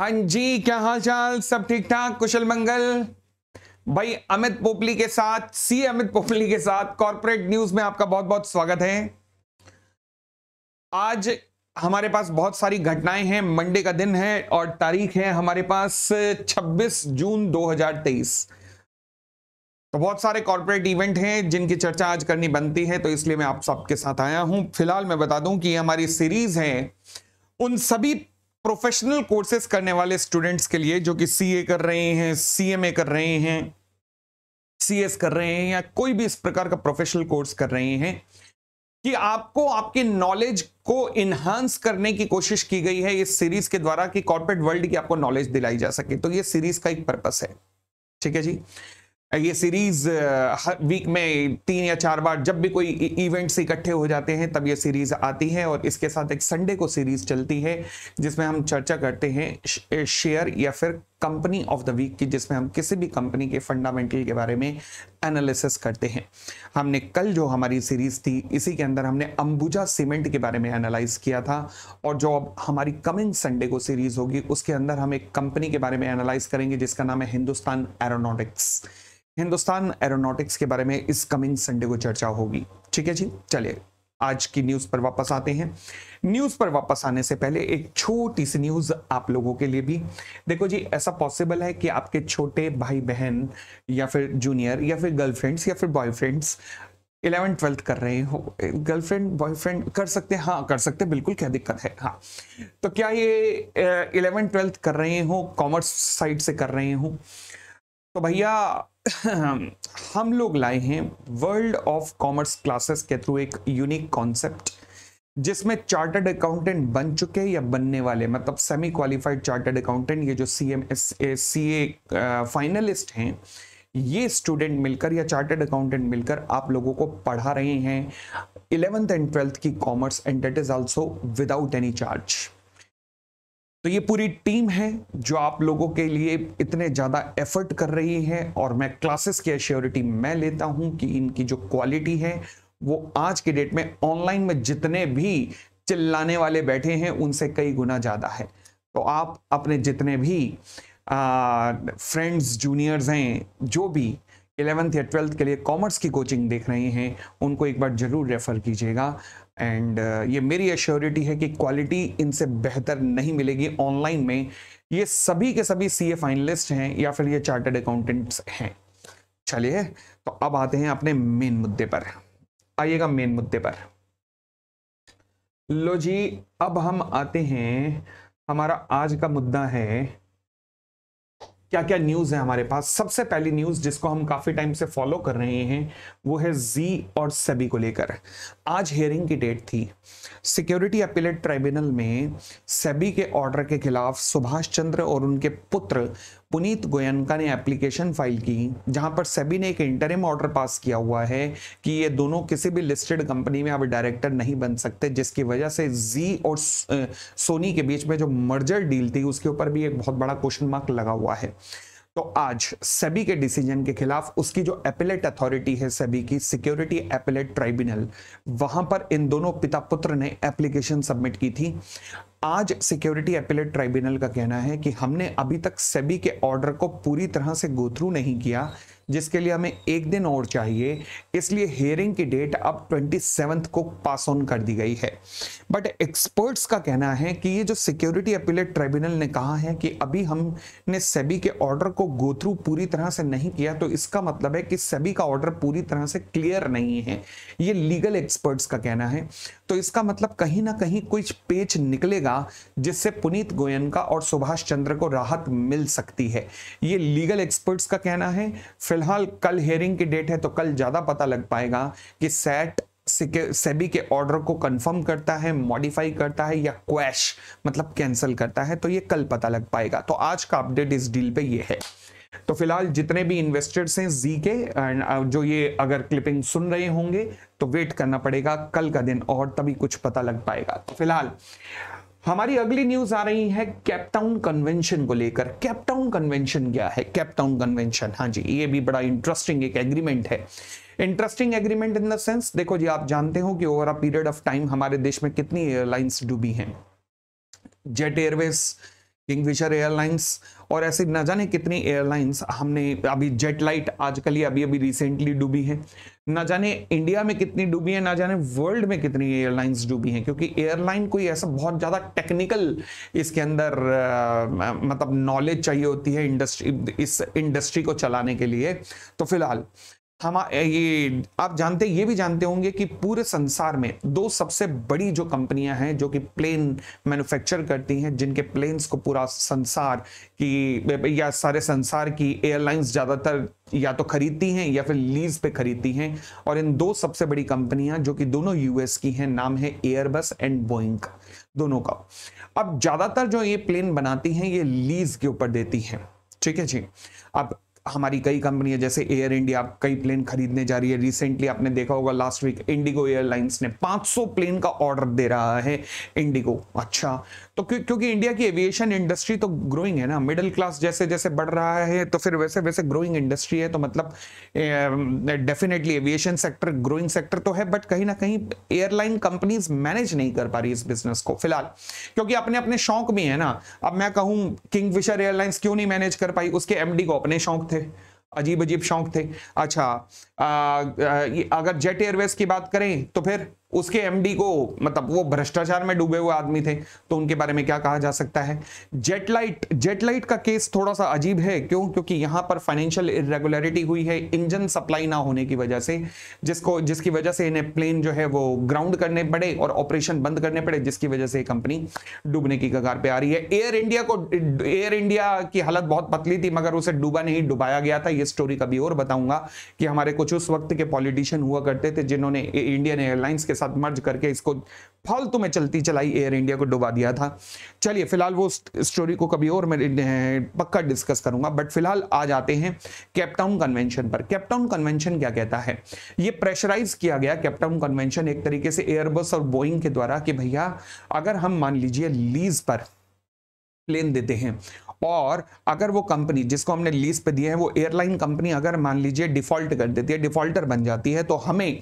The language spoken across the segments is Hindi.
हाँ जी क्या हाल चाल सब ठीक ठाक कुशल मंगल भाई अमित पोपली के साथ सी अमित पोपली के साथ कॉरपोरेट न्यूज में आपका बहुत बहुत स्वागत है आज हमारे पास बहुत सारी घटनाएं हैं मंडे का दिन है और तारीख है हमारे पास 26 जून 2023 तो बहुत सारे कॉरपोरेट इवेंट हैं जिनकी चर्चा आज करनी बनती है तो इसलिए मैं आप सबके साथ आया हूं फिलहाल मैं बता दूं कि हमारी सीरीज है उन सभी प्रोफेशनल कोर्सेज करने वाले स्टूडेंट्स के लिए जो कि सीए कर रहे हैं सीएमए कर रहे हैं सीएस कर रहे हैं या कोई भी इस प्रकार का प्रोफेशनल कोर्स कर रहे हैं कि आपको आपके नॉलेज को इनहांस करने की कोशिश की गई है इस सीरीज के द्वारा कि कॉर्पोरेट वर्ल्ड की आपको नॉलेज दिलाई जा सके तो ये सीरीज का एक पर्पस है ठीक है जी ये सीरीज हर वीक में तीन या चार बार जब भी कोई इवेंट्स e-, इकट्ठे हो जाते हैं तब ये सीरीज आती है और इसके साथ एक संडे को सीरीज चलती है जिसमें हम चर्चा करते हैं शेयर या फिर कंपनी ऑफ द वीक की जिसमें हम किसी भी कंपनी के फंडामेंटल के बारे में एनालिसिस करते हैं हमने कल जो हमारी सीरीज थी इसी के अंदर हमने अंबुजा सीमेंट के बारे में एनालाइज किया था और जो अब हमारी कमिंग संडे को सीरीज होगी उसके अंदर हम एक कंपनी के बारे में एनालाइज करेंगे जिसका नाम है हिंदुस्तान एरोनोटिक्स हिंदुस्तान एरोनॉटिक्स के बारे में इस कमिंग संडे को चर्चा होगी ठीक है जी चलिए आज की न्यूज पर वापस आते हैं न्यूज पर वापस आने से पहले एक छोटी सी न्यूज आप लोगों के लिए भी देखो जी ऐसा पॉसिबल है कि आपके छोटे भाई बहन या फिर जूनियर या फिर गर्लफ्रेंड्स या फिर बॉयफ्रेंड्स इलेवन ट्वेल्थ कर रहे हो गर्लफ्रेंड बॉयफ्रेंड कर सकते हैं हाँ कर सकते बिल्कुल क्या दिक्कत है हाँ तो क्या ये इलेवन ट्वेल्थ कर रहे हो कॉमर्स साइड से कर रहे हो तो भैया हम लोग लाए हैं वर्ल्ड ऑफ कॉमर्स क्लासेस के थ्रू एक यूनिक कॉन्सेप्ट जिसमें चार्टर्ड अकाउंटेंट बन चुके या बनने वाले मतलब सेमी क्वालिफाइड चार्टर्ड अकाउंटेंट ये जो C M S C A finalist हैं ये स्टूडेंट मिलकर या चार्टर्ड अकाउंटेंट मिलकर आप लोगों को पढ़ा रहे हैं इलेवेंथ एंड ट्वेल्थ की commerce and that is also without any charge तो ये पूरी टीम है जो आप लोगों के लिए इतने ज़्यादा एफर्ट कर रही है और मैं क्लासेस की एश्योरिटी मैं लेता हूँ कि इनकी जो क्वालिटी है वो आज के डेट में ऑनलाइन में जितने भी चिल्लाने वाले बैठे हैं उनसे कई गुना ज़्यादा है तो आप अपने जितने भी फ्रेंड्स जूनियर्स हैं जो भी इलेवंथ या ट्वेल्थ के लिए कॉमर्स की कोचिंग देख रहे हैं उनको एक बार ज़रूर रेफ़र कीजिएगा एंड uh, ये मेरी एश्योरिटी है कि क्वालिटी इनसे बेहतर नहीं मिलेगी ऑनलाइन में ये सभी के सभी सी ए फाइनलिस्ट हैं या फिर ये चार्टर्ड अकाउंटेंट्स हैं चलिए तो अब आते हैं अपने मेन मुद्दे पर आइएगा मेन मुद्दे पर लो जी अब हम आते हैं हमारा आज का मुद्दा है क्या क्या न्यूज़ है हमारे पास सबसे पहली न्यूज़ जिसको हम काफ़ी टाइम से फॉलो कर रहे हैं वो है जी और सेबी को लेकर आज हियरिंग की डेट थी सिक्योरिटी अपीलेट ट्राइब्यूनल में सेबी के ऑर्डर के खिलाफ सुभाष चंद्र और उनके पुत्र पुनीत गोयनका ने एप्लीकेशन फाइल की जहां पर सभी ने एक इंटरिम ऑर्डर पास किया हुआ है कि ये दोनों किसी भी लिस्टेड कंपनी में अब डायरेक्टर नहीं बन सकते जिसकी वजह से जी और सोनी के बीच में जो मर्जर डील थी उसके ऊपर भी एक बहुत बड़ा क्वेश्चन मार्क लगा हुआ है तो आज सभी के डिसीजन के खिलाफ उसकी जो एपिलेट अथॉरिटी है सभी की सिक्योरिटी एपिलेट ट्राइब्यूनल वहां पर इन दोनों पिता पुत्र ने एप्लीकेशन सबमिट की थी आज सिक्योरिटी अपीलेट ट्राइब्यूनल का कहना है कि हमने अभी तक सेबी के ऑर्डर को पूरी तरह से गोथ्रू नहीं किया जिसके लिए हमें एक दिन और चाहिए इसलिए हेयरिंग की डेट अब ट्वेंटी को पास ऑन कर दी गई है बट एक्सपर्ट्स का कहना है कि ये जो सिक्योरिटी अपीलेट ट्राइब्यूनल ने कहा है कि अभी हमने सेबी के ऑर्डर को गोथ्रू पूरी तरह से नहीं किया तो इसका मतलब है कि सेबी का ऑर्डर पूरी तरह से क्लियर नहीं है ये लीगल एक्सपर्ट्स का कहना है तो इसका मतलब कहीं ना कहीं कुछ पेच निकलेगा मिलेगा जिससे पुनीत गोयनका और सुभाष चंद्र को राहत मिल सकती है ये लीगल एक्सपर्ट्स का कहना है फिलहाल कल हेयरिंग की डेट है तो कल ज़्यादा पता लग पाएगा कि सेट सेबी के ऑर्डर को कंफर्म करता है मॉडिफाई करता है या क्वैश मतलब कैंसिल करता है तो ये कल पता लग पाएगा तो आज का अपडेट इस डील पे ये है तो फिलहाल जितने भी इन्वेस्टर्स हैं जी के uh, जो ये अगर क्लिपिंग सुन रहे होंगे तो वेट करना पड़ेगा कल का दिन और तभी कुछ पता लग पाएगा तो फिलहाल हमारी अगली न्यूज आ रही है कैपटाउन कन्वेंशन को लेकर कैपटाउन कन्वेंशन क्या है कैपटाउन कन्वेंशन हाँ जी ये भी बड़ा इंटरेस्टिंग एक एग्रीमेंट है interesting agreement in the sense देखो जी आप जानते हो कि over a period of time हमारे देश में कितनी एयरलाइंस डूबी हैं जेट एयरवेज किंगफिशर एयरलाइंस और ऐसे ना जाने कितनी एयरलाइंस हमने अभी जेट लाइट आजकल ही अभी अभी रिसेंटली डूबी है ना जाने इंडिया में कितनी डूबी है ना जाने वर्ल्ड में कितनी एयरलाइंस डूबी हैं क्योंकि एयरलाइन कोई ऐसा बहुत ज़्यादा टेक्निकल इसके अंदर आ, मतलब नॉलेज चाहिए होती है इंडस्ट्री इस इंडस्ट्री को चलाने के लिए तो फिलहाल हम ये आप जानते ये भी जानते होंगे कि पूरे संसार में दो सबसे बड़ी जो कंपनियां हैं जो कि प्लेन मैन्युफैक्चर करती हैं जिनके प्लेन्स को पूरा संसार की या सारे संसार की एयरलाइंस ज़्यादातर या तो खरीदती हैं या फिर लीज पे खरीदती हैं और इन दो सबसे बड़ी कंपनियां जो कि दोनों यूएस की हैं नाम है एयरबस एंड बोइंग दोनों का अब ज़्यादातर जो ये प्लेन बनाती हैं ये लीज के ऊपर देती हैं ठीक है जी अब हमारी कई कंपनियां जैसे एयर इंडिया कई प्लेन खरीदने जा रही है रिसेंटली आपने देखा होगा लास्ट वीक इंडिगो एयरलाइंस ने 500 प्लेन का ऑर्डर दे रहा है इंडिगो अच्छा तो क्यों क्योंकि इंडिया की एविएशन इंडस्ट्री तो ग्रोइंग है ना मिडिल क्लास जैसे जैसे बढ़ रहा है तो फिर वैसे वैसे ग्रोइंग इंडस्ट्री है तो मतलब definitely aviation sector growing sector तो है बट कहीं ना कहीं एयरलाइन कंपनीज मैनेज नहीं कर पा रही इस बिजनेस को फिलहाल क्योंकि अपने अपने शौक भी है ना अब मैं कहूँ किंग एयरलाइंस क्यों नहीं मैनेज कर पाई उसके एमडी को अपने शौक थे थे अजीब अजीब शौक थे अच्छा अगर जेट एयरवेज की बात करें तो फिर उसके एमडी को मतलब वो भ्रष्टाचार में डूबे हुए आदमी थे तो उनके बारे में क्या कहा जा सकता है जेटलाइट जेटलाइट का केस थोड़ा सा अजीब है क्यों क्योंकि यहां पर फाइनेंशियल इरेगुलरिटी हुई है इंजन सप्लाई ना होने की वजह से जिसको जिसकी वजह से इन्हें प्लेन जो है वो ग्राउंड करने पड़े और ऑपरेशन बंद करने पड़े जिसकी वजह से कंपनी डूबने की कगार पर आ रही है एयर इंडिया को एयर इंडिया की हालत बहुत पतली थी मगर उसे डूबा नहीं डुबाया गया था ये स्टोरी कभी और बताऊंगा कि हमारे कुछ कुछ उस वक्त के पॉलिटिशियन हुआ करते थे जिन्होंने इंडियन एयरलाइंस के साथ मर्ज करके इसको फालतू में चलती चलाई एयर इंडिया को डुबा दिया था चलिए फिलहाल वो स्टोरी को कभी और मैं पक्का डिस्कस करूंगा बट फिलहाल आ जाते हैं कैपटाउन कन्वेंशन पर कैपटाउन कन्वेंशन क्या कहता है ये प्रेशराइज किया गया कैपटाउन कन्वेंशन एक तरीके से एयरबस और बोइंग के द्वारा कि भैया अगर हम मान लीजिए लीज पर प्लेन देते हैं और अगर वो कंपनी जिसको हमने लीज पे दिए हैं वो एयरलाइन कंपनी अगर मान लीजिए डिफॉल्ट कर देती है डिफॉल्टर बन जाती है तो हमें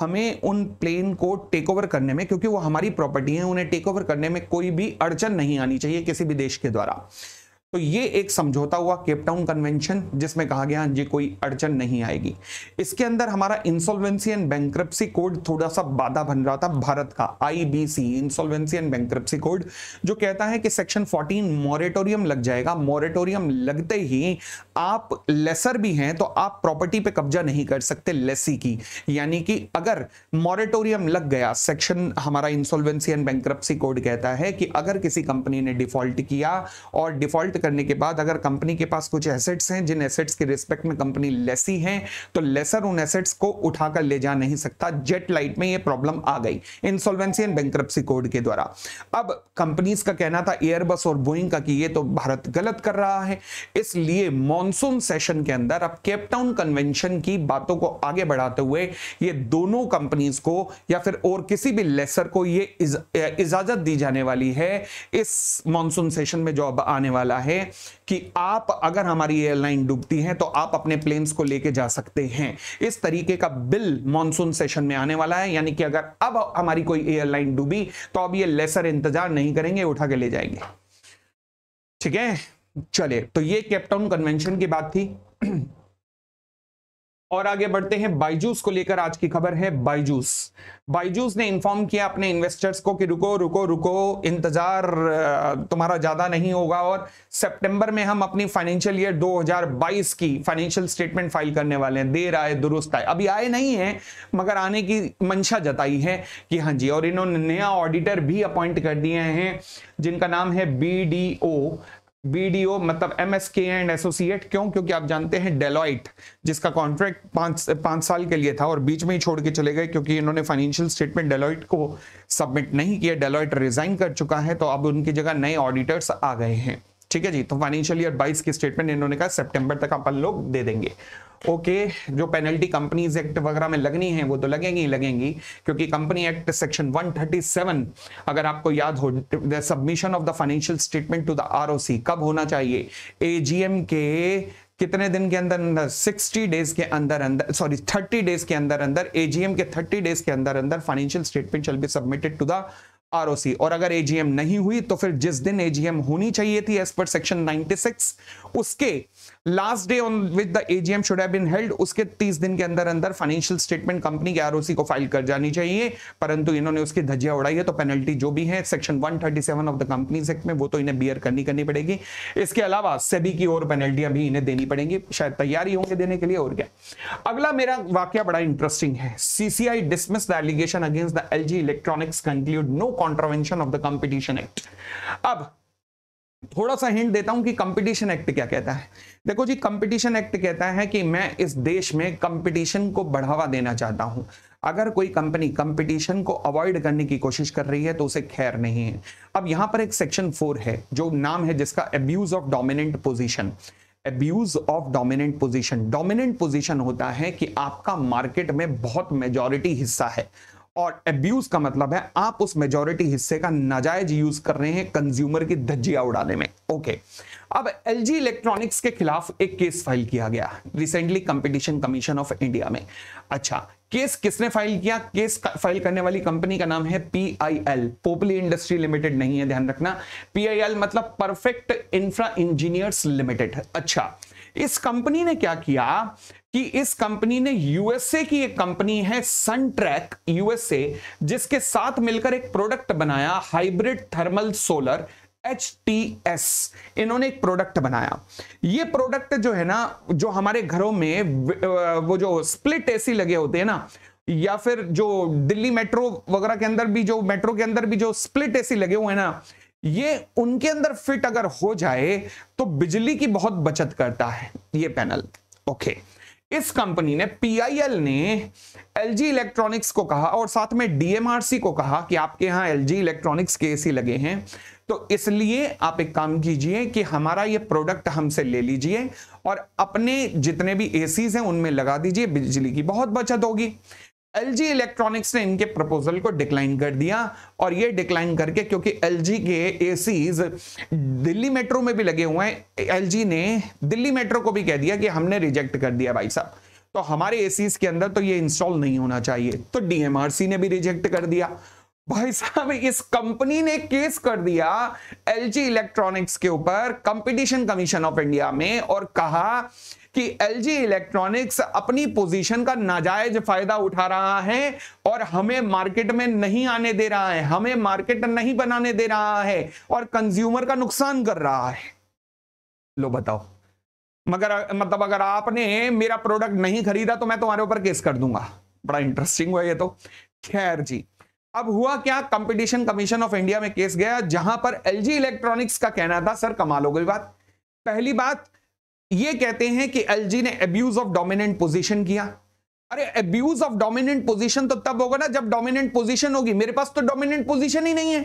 हमें उन प्लेन को टेक ओवर करने में क्योंकि वो हमारी प्रॉपर्टी है उन्हें टेक ओवर करने में कोई भी अड़चन नहीं आनी चाहिए किसी भी देश के द्वारा तो ये एक समझौता हुआ केपटाउन कन्वेंशन जिसमें कहा गया हाँ जी कोई अड़चन नहीं आएगी इसके अंदर हमारा इंसॉल्वेंसी एंड बैंक्रप्सी कोड थोड़ा सा बाधा बन रहा था भारत का IBC insolvency and bankruptcy code जो कहता है कि सेक्शन 14 मॉरेटोरियम लग जाएगा मॉरेटोरियम लगते ही आप लेसर भी हैं तो आप प्रॉपर्टी पर कब्जा नहीं कर सकते लेसी की यानी कि अगर मॉरेटोरियम लग गया सेक्शन हमारा इंसॉल्वेंसी एंड बैंक्रप्सी कोड कहता है कि अगर किसी कंपनी ने डिफॉल्ट किया और डिफॉल्ट करने के बाद अगर कंपनी के पास कुछ एसेट्स हैं जिन एसेट्स के रिस्पेक्ट में कंपनी लेसी है तो लेसर उन एसेट्स को उठाकर ले जा नहीं सकता जेट लाइट में ये प्रॉब्लम आ गई इंसॉल्वेंसी एंड बैंक्रप्सी कोड के द्वारा अब कंपनीज का कहना था एयरबस और बोइंग का कि ये तो भारत गलत कर रहा है इसलिए मॉनसून सेशन के अंदर अब केपटाउन कन्वेंशन की बातों को आगे बढ़ाते हुए ये दोनों कंपनीज को या फिर और किसी भी लेसर को ये इजाजत दी जाने वाली है इस मॉनसून सेशन में जो अब आने वाला है है कि आप अगर हमारी एयरलाइन डूबती है तो आप अपने प्लेन्स को लेके जा सकते हैं इस तरीके का बिल मानसून सेशन में आने वाला है यानी कि अगर अब हमारी कोई एयरलाइन डूबी तो अब ये लेसर इंतजार नहीं करेंगे उठा के ले जाएंगे ठीक है चले तो ये कैप्टाउन कन्वेंशन की बात थी और आगे बढ़ते हैं बाइजूस को लेकर आज की खबर है बाइजूस बाइजूस ने इन्फॉर्म किया अपने इन्वेस्टर्स को कि रुको रुको रुको इंतजार तुम्हारा ज्यादा नहीं होगा और सितंबर में हम अपनी फाइनेंशियल ईयर 2022 की फाइनेंशियल स्टेटमेंट फाइल करने वाले हैं देर आए दुरुस्त आए अभी आए नहीं है मगर आने की मंशा जताई है कि हाँ जी और इन्होंने नया ऑडिटर भी अपॉइंट कर दिए हैं जिनका नाम है बी बीडीओ मतलब एमएसके एंड एसोसिएट क्यों क्योंकि आप जानते हैं डेलॉइट जिसका कॉन्ट्रैक्ट पांच पांच साल के लिए था और बीच में ही छोड़ के चले गए क्योंकि इन्होंने फाइनेंशियल स्टेटमेंट डेलॉइट को सबमिट नहीं किया डेलॉइट रिजाइन कर चुका है तो अब उनकी जगह नए ऑडिटर्स आ गए हैं ठीक है जी तो फाइनेंशियल ईयर 22 की स्टेटमेंट इन्होंने कहा सितंबर तक अपन लोग दे देंगे ओके okay, जो पेनल्टी कंपनीज एक्ट वगैरह में लगनी है वो तो लगेंगी ही लगेंगी क्योंकि कंपनी एक्ट सेक्शन 137 अगर आपको याद हो the submission of the financial statement to the ROC कब होना चाहिए एजीएम के कितने दिन के अंदर अंदर 60 डेज के अंदर अंदर सॉरी 30 डेज के अंदर अंदर एजीएम के 30 डेज के अंदर अंदर financial statement shall be submitted to the ROC और अगर एजीएम नहीं हुई तो फिर जिस दिन एजीएम होनी चाहिए थी एज पर सेक्शन 96 उसके last day on which the AGM should have been held उसके 30 दिन के अंदर अंदर फाइनेंशियल स्टेटमेंट कंपनी के आरओसी को फाइल कर जानी चाहिए परंतु इन्होंने उसकी धज्जिया उड़ाई है तो पेनल्टी जो भी है section 137 of the company act में वो तो इन्हें बियर करनी करनी पड़ेगी इसके अलावा सेबी की और पेनल्टियां भी इन्हें देनी पड़ेंगी शायद तैयारी होंगे देने के लिए और क्या अगला मेरा वाक्य बड़ा इंटरेस्टिंग है CCI dismiss the allegation against the L electronics concluded no contravention of the competition act अब थोड़ा सा हिंट देता हूं कि कंपटीशन एक्ट क्या कहता है देखो जी कंपटीशन एक्ट कहता है कि मैं इस देश में कंपटीशन को बढ़ावा देना चाहता हूं अगर कोई कंपनी कंपटीशन को अवॉइड करने की कोशिश कर रही है तो उसे खैर नहीं है अब यहां पर एक सेक्शन फोर है जो नाम है जिसका abuse of dominant position abuse of dominant position dominant position होता है कि आपका मार्केट में बहुत मेजोरिटी हिस्सा है और एब्यूज का मतलब है आप उस मेजोरिटी हिस्से का नाजायज यूज कर रहे हैं कंज्यूमर की धज्जिया उड़ाने में ओके अब एलजी इलेक्ट्रॉनिक्स के खिलाफ एक केस फाइल किया गया recently competition commission of India में अच्छा केस किसने फाइल किया केस फाइल करने वाली कंपनी का नाम है P I L Popli industry limited नहीं है ध्यान रखना पीआईएल मतलब परफेक्ट इंफ्रा इंजीनियर्स लिमिटेड अच्छा इस कंपनी ने क्या किया कि इस कंपनी ने यूएसए की एक कंपनी है सनट्रैक यूएसए जिसके साथ मिलकर एक प्रोडक्ट बनाया हाइब्रिड थर्मल सोलर एच इन्होंने एक प्रोडक्ट बनाया ये प्रोडक्ट जो है ना जो हमारे घरों में वो जो स्प्लिट एसी लगे होते हैं ना या फिर जो दिल्ली मेट्रो वगैरह के अंदर भी जो मेट्रो के अंदर भी जो स्प्लिट एसी लगे हुए हैं ना ये उनके अंदर फिट अगर हो जाए तो बिजली की बहुत बचत करता है ये पैनल ओके okay. इस कंपनी ने पीआईएल ने एलजी इलेक्ट्रॉनिक्स को कहा और साथ में डीएमआरसी को कहा कि आपके यहाँ एलजी इलेक्ट्रॉनिक्स के एसी लगे हैं तो इसलिए आप एक काम कीजिए कि हमारा ये प्रोडक्ट हमसे ले लीजिए और अपने जितने भी एसीज हैं उनमें लगा दीजिए बिजली की बहुत बचत होगी एलजी इलेक्ट्रॉनिक्स ने इनके प्रपोजल को डिक्लाइन कर दिया और ये डिक्लाइन करके क्योंकि एलजी के एसीज दिल्ली मेट्रो में भी लगे हुए हैं एलजी ने दिल्ली मेट्रो को भी कह दिया कि हमने रिजेक्ट कर दिया भाई साहब तो हमारे एसीज के अंदर तो ये इंस्टॉल नहीं होना चाहिए तो डीएमआरसी ने भी रिजेक्ट कर दिया भाई साहब इस कंपनी ने केस कर दिया एलजी इलेक्ट्रॉनिक्स के ऊपर कंपटीशन कमीशन ऑफ इंडिया में और कहा कि एलजी इलेक्ट्रॉनिक्स अपनी पोजीशन का नाजायज फायदा उठा रहा है और हमें मार्केट में नहीं आने दे रहा है हमें मार्केट नहीं बनाने दे रहा है और कंज्यूमर का नुकसान कर रहा है लो बताओ मगर मतलब अगर आपने मेरा प्रोडक्ट नहीं खरीदा तो मैं तुम्हारे ऊपर केस कर दूंगा बड़ा इंटरेस्टिंग हुआ ये तो खैर जी अब हुआ क्या कंपटीशन कमीशन ऑफ इंडिया में केस गया जहां पर एलजी इलेक्ट्रॉनिक्स का कहना था सर कमाल हो गई बात पहली बात ये कहते हैं कि एलजी ने एब्यूज ऑफ डोमिनेंट पोजीशन किया अरे एब्यूज ऑफ डोमिनेंट पोजीशन तो तब होगा ना जब डोमिनेंट पोजीशन होगी मेरे पास तो डोमिनेंट पोजीशन ही नहीं है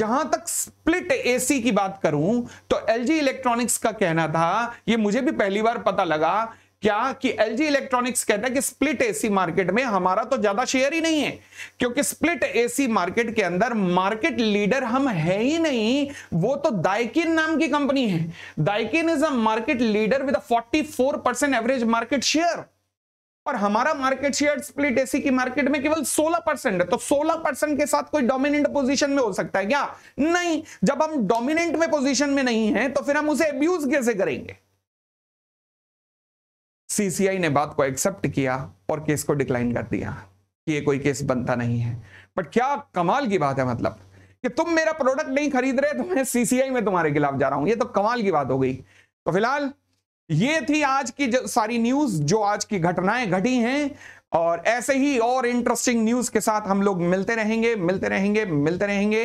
जहां तक स्प्लिट एसी की बात करूं तो एलजी इलेक्ट्रॉनिक्स का कहना था ये मुझे भी पहली बार पता लगा क्या कि एलजी इलेक्ट्रॉनिक्स कहता है कि स्प्लिट एसी मार्केट में हमारा तो ज्यादा शेयर ही नहीं है क्योंकि स्प्लिट एसी मार्केट के अंदर मार्केट लीडर हम है ही नहीं वो तो दाइकिन नाम की कंपनी है Daikin is a market leader with 44 percent average market share और हमारा मार्केट शेयर स्प्लिट एसी की मार्केट में केवल 16 परसेंट है तो 16 परसेंट के साथ कोई डोमिनेंट पोजीशन में हो सकता है क्या नहीं जब हम डोमिनेंट में पोजीशन में नहीं है तो फिर हम उसे अब्यूज कैसे करेंगे सीसीआई ने बात को एक्सेप्ट किया और केस को डिक्लाइन कर दिया कि ये कोई केस बनता नहीं है बट क्या कमाल की बात है मतलब कि तुम मेरा प्रोडक्ट नहीं खरीद रहे तो मैं सीसीआई में तुम्हारे खिलाफ जा रहा हूं ये तो कमाल की बात हो गई तो फिलहाल ये थी आज की जो सारी न्यूज जो आज की घटनाएं घटी हैं और ऐसे ही और इंटरेस्टिंग न्यूज के साथ हम लोग मिलते रहेंगे मिलते रहेंगे मिलते रहेंगे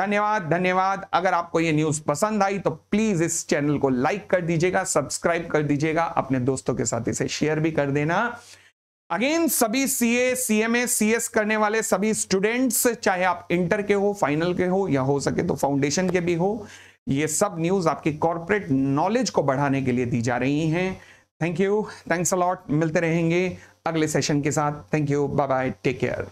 धन्यवाद धन्यवाद अगर आपको ये न्यूज पसंद आई तो प्लीज इस चैनल को लाइक कर दीजिएगा सब्सक्राइब कर दीजिएगा अपने दोस्तों के साथ इसे शेयर भी कर देना अगेन सभी सी ए सी सीएस करने वाले सभी स्टूडेंट्स चाहे आप इंटर के हो फाइनल के हो या हो सके तो फाउंडेशन के भी हो ये सब न्यूज आपकी कॉर्पोरेट नॉलेज को बढ़ाने के लिए दी जा रही हैं थैंक यू थैंक्स अलॉट मिलते रहेंगे अगले सेशन के साथ thank you bye bye take care